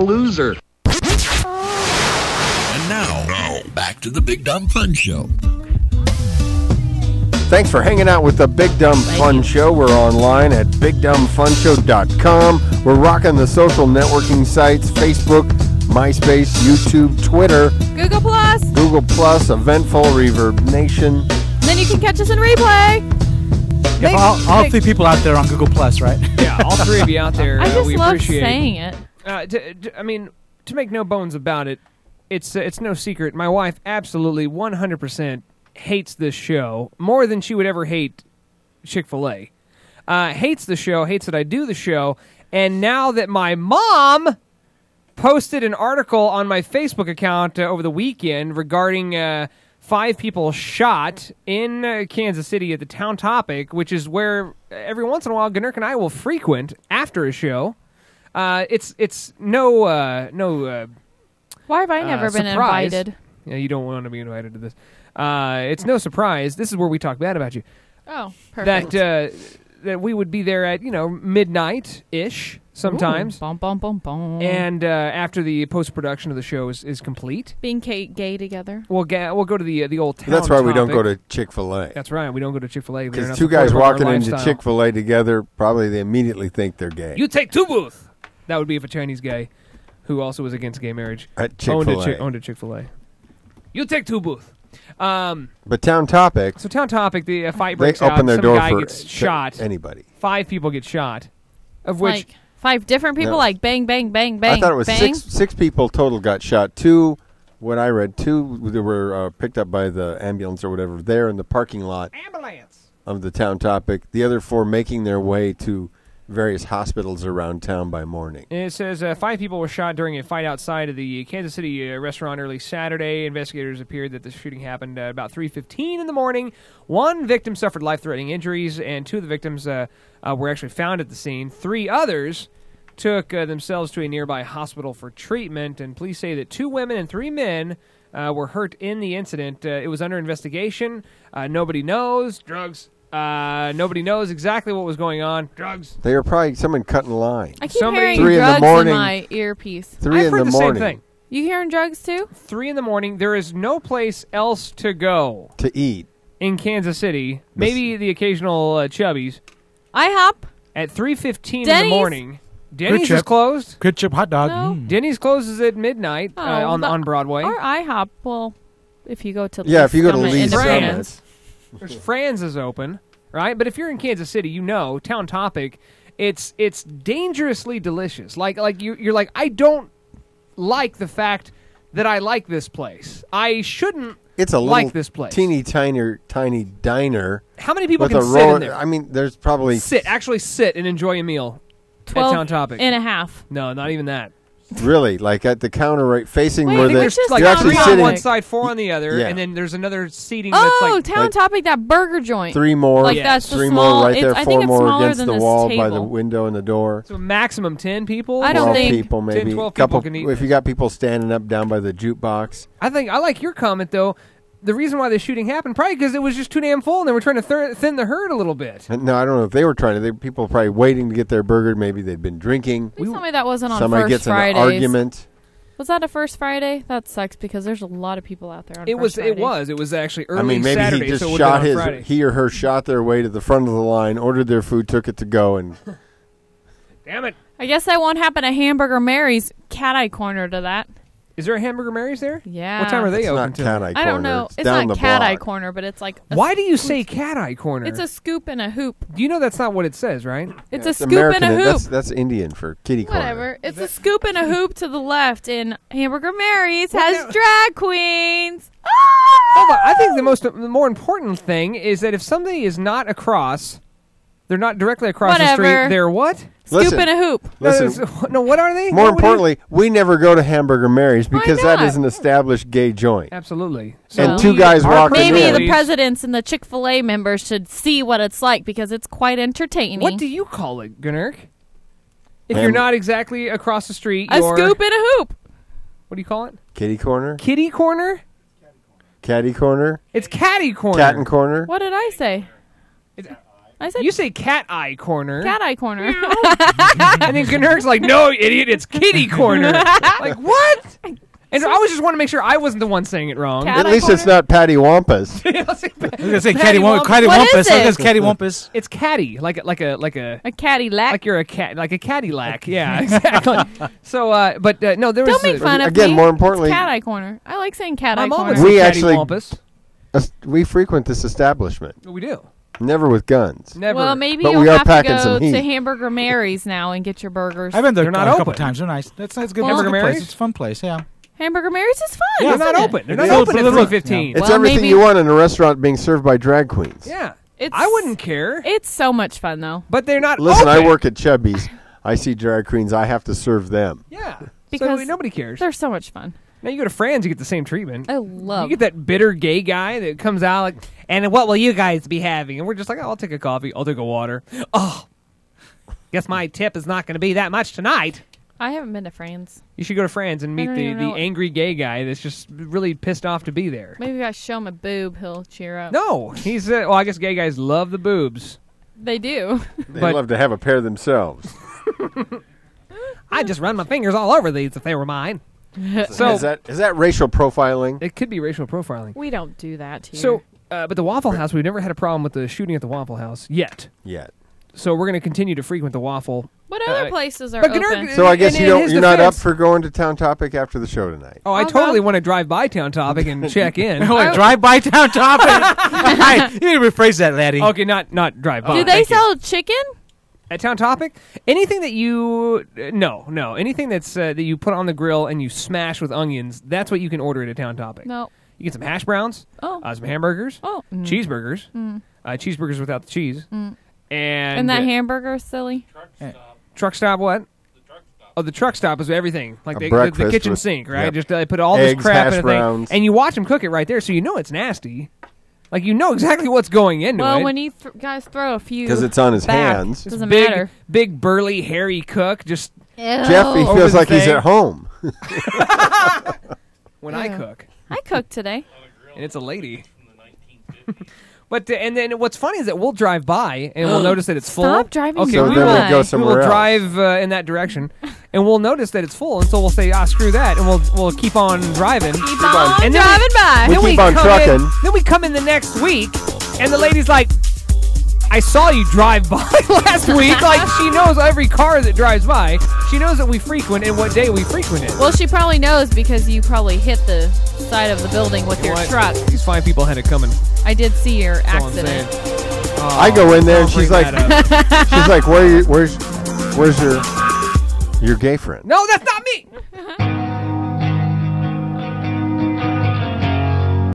loser. And now, now, back to the Big Dumb Fun Show. Thanks for hanging out with the Big Dumb Fun Show. We're online at BigDumbFunShow.com. We're rocking the social networking sites Facebook, MySpace, YouTube, Twitter, Google Plus, Google Plus, Eventful, Reverb Nation. And then you can catch us in replay. all, all three people out there on Google Plus, right? Yeah, all three of you out there. I uh, just we love appreciate saying it. Uh, to, to, I mean, to make no bones about it, it's uh, it's no secret. My wife absolutely 100% hates this show more than she would ever hate Chick Fil A. Uh, hates the show, hates that I do the show, and now that my mom posted an article on my Facebook account uh, over the weekend regarding uh, five people shot in uh, Kansas City at the Town Topic, which is where every once in a while Gunnerk and I will frequent after a show. Uh, it's it's no uh, no. Uh, Why have I uh, never been invited? Yeah, you don't want to be invited to this. Uh, it's no surprise. This is where we talk bad about you. Oh, perfect. That uh, that we would be there at you know midnight ish sometimes. Ooh, bum, bum, bum, bum. And uh, after the post production of the show is, is complete, being Kate gay together. We'll ga- we'll go to the uh, the old town. That's why topic. we don't go to Chick Fil A. That's right, we don't go to Chick Fil A because two guys walking into Chick Fil A together, probably they immediately think they're gay. You take two booths. That would be if a Chinese guy who also was against gay marriage At owned a, Chick- fil a owned a Chick fil A. You take two booth. Um, But Town Topic, so town topic, the uh, fight they breaks out. open their some door guy for gets shot. anybody. five people get shot, of which like five different people, No. like bang, bang, bang, bang. I thought it was bang. six six people total got shot. Two, what I read, two they were uh, picked up by the ambulance or whatever there in the parking lot ambulance. of the Town Topic. The other four making their way to various hospitals around town by morning. It says uh, five people were shot during a fight outside of the Kansas City uh, restaurant early Saturday. Investigators appeared that the shooting happened uh, about 3:15 in the morning. One victim suffered life-threatening injuries, and two of the victims uh, uh were actually found at the scene. Three others took uh, themselves to a nearby hospital for treatment, and police say that two women and three men. were hurt in the incident. it was under investigation. nobody knows. Drugs uh, nobody knows exactly what was going on. Drugs. They were probably someone cutting line. I keep Somebody- hearing Three in the drugs in, my earpiece. 3 I've in heard the, the morning same thing. You hearing drugs too? Three in the morning. There is no place else to go to eat. in Kansas City. Maybe the occasional uh, Chubbies IHOP? at three fifteen in the morning. Denny's is closed. Good chip hot dog. No. Mm. Denny's closes at midnight oh, uh, on on Broadway. Or IHOP? Well, if you go to Yeah, if you go to Lee's Summit. There's Franz is open, right? But if you're in Kansas City, you know Town Topic. It's it's dangerously delicious. Like like you you're like I don't like the fact that I like this place. I shouldn't. It's a like this place. teeny tiny tiny diner. How many people can sit in there? I mean, there's probably sit actually sit and enjoy a meal at Town Topic. and a half. No, not even that. Really, like at the counter right facing Wait, where they the, just like you're actually three on sitting. one side, four on the other, Yeah. and then there's another seating that's Oh, like town like- topic that burger joint. Three more, Like, that's the three small- more right there, four more against the wall by the window and the door. so maximum ten people. I don't think- people 10, maybe. 12 people Couple, can eat if you got people standing up down by the jukebox. I think I like your comment though the reason why the shooting happened probably because it was just too damn full and they were trying to thir- thin the herd a little bit. No, I don't know if they were trying to. They, people were probably waiting to get their burger. Maybe they'd been drinking. We tell me that wasn't on Somebody first gets in an argument. Was that a first Friday? That sucks because there's a lot of people out there on It first was. It was. It was actually early I mean, maybe Saturday, he just so shot his. Friday. He or her shot their way to the front of the line, ordered their food, took it to go, and Damn it! I guess that won't happen at Hamburger Mary's cat eye corner to that. Is there a Hamburger Mary's there? Yeah. What time are they It's open not cat eye corner. I don't know. It's, down not the cat block. eye corner, but it's like a Why do you say cat eye corner? It's a scoop and a hoop. Do you know that's not what it says, right? It's a It's scoop American. and a hoop. That's, that's Indian for kitty corner. Whatever. It's a scoop and a hoop to the left, and Hamburger Mary's has now- drag queens. Hold I think the ah! most the more important thing is that if somebody is not across, they're not directly across the street. They're what? Scoop listen, in a hoop. Listen, no, no, what are they? More importantly, we never go to Hamburger Mary's because that is an established gay joint. Absolutely. So and two guys walk. Maybe in. the presidents and the Chick Fil A members should see what it's like because it's quite entertaining. What do you call it, Gunnar? If you're not exactly across the street, a scoop in a hoop. What do you call it? Kitty corner. Kitty corner. Caddy corner. It's caddy corner. Cat and corner. What did I say? It's I said You say cat eye corner. cat eye corner. and then Gnurg's like, no, idiot, it's kitty corner. like, what? And I always just want to make sure I wasn't the one saying it wrong. At least it's not Patty Wampus. I was gonna say Patty Wampus. Catty Wampus. it? Catty Wampus. it's catty, like a, like a like a a catty lack. like you're a cat, like a Cadillac. Yeah, exactly. so, uh, but uh, no, there was. Don't make fun of Again, me. more importantly- it's cat eye corner. I like saying cat eye I'm corner. always We actually- Wampus. We frequent this establishment. We do. Never with guns. Never. Well, maybe But you'll we are have to packing go some heat. to Hamburger Mary's now and get your burgers. I've been there not a couple times. They're nice. That's that's good. Well- Hamburger Mary's? It's a fun place. Yeah. Hamburger Mary's is fun. Yeah, they're not it? open. They're not open at three fifteen. It's Well, everything maybe- you want in a restaurant being served by drag queens. Yeah, It's- I wouldn't care, It's so much fun though but they're not. Listen, I work at Chubby's. I see drag queens. I have to serve them. Yeah, because nobody cares. they're so much fun. Now you go to France, you get the same treatment. I love. You get that bitter gay guy that comes out like, and what will you guys be having? And we're just like, oh, I'll take a coffee, I'll take a water. Oh, guess my tip is not going to be that much tonight. I haven't been to France. You should go to France and meet the, the angry gay guy that's just really pissed off to be there. Maybe if I show him a boob, he'll cheer up. No, he's uh, well. I guess gay guys love the boobs. They do. They love to have a pair themselves. I'd just run my fingers all over these if they were mine so is that is that racial profiling? It could be racial profiling. We don't do that here. So, uh, but the Waffle House, we've never had a problem with the shooting at the Waffle House yet. Yet. So we're going to continue to frequent the Waffle. What other Uh, places are open? So I guess in- you don't, you're not up for going to Town Topic after the show tonight. Oh, I uh-huh. totally want to drive by Town Topic and check in. Oh, drive by town topic. Hey, you need to rephrase that, laddie. okay, not not drive by. do they Thank you. sell chicken? At Town Topic, anything that you uh, no no anything that's uh, that you put on the grill and you smash with onions, that's what you can order at a Town Topic. No, you get some hash browns, oh, uh, some hamburgers, oh, mm. cheeseburgers, mm. Uh, cheeseburgers without the cheese, mm. and and that hamburger silly truck eh. stop. truck stop what? The truck stop. Oh, the truck stop is everything, like the, the, the, kitchen sink, right? Yep. Just they uh, put all Eggs, this crap in a thing, and you watch them cook it right there, so you know it's nasty. Like you know exactly what's going into well, it. when you th- guys throw a few, because it's on his back, hands. Doesn't big, matter. big burly hairy cook just Jeffy feels like he's at home. when I cook, I cook today. and it's a lady. But and then what's funny is that we'll drive by and we'll notice that it's full. Stop driving okay, so we, will, go somewhere we'll else. drive uh, in that direction, and we'll notice that it's full, and so we'll say, "Ah, screw that," and we'll we'll keep on driving. Keep, on, and driving we, by. We then keep we on trucking. In, then we come in the next week, and the lady's like, I saw you drive by last week. Like she knows every car that drives by. She knows that we frequent and what day we frequent it. Well, she probably knows because you probably hit the side of the building with you your what? truck. These fine people had it coming. I did see your That's accident. Oh, I go in there and she's like, she's like, where, you, where's, where's your, your gay friend? No, that's not me.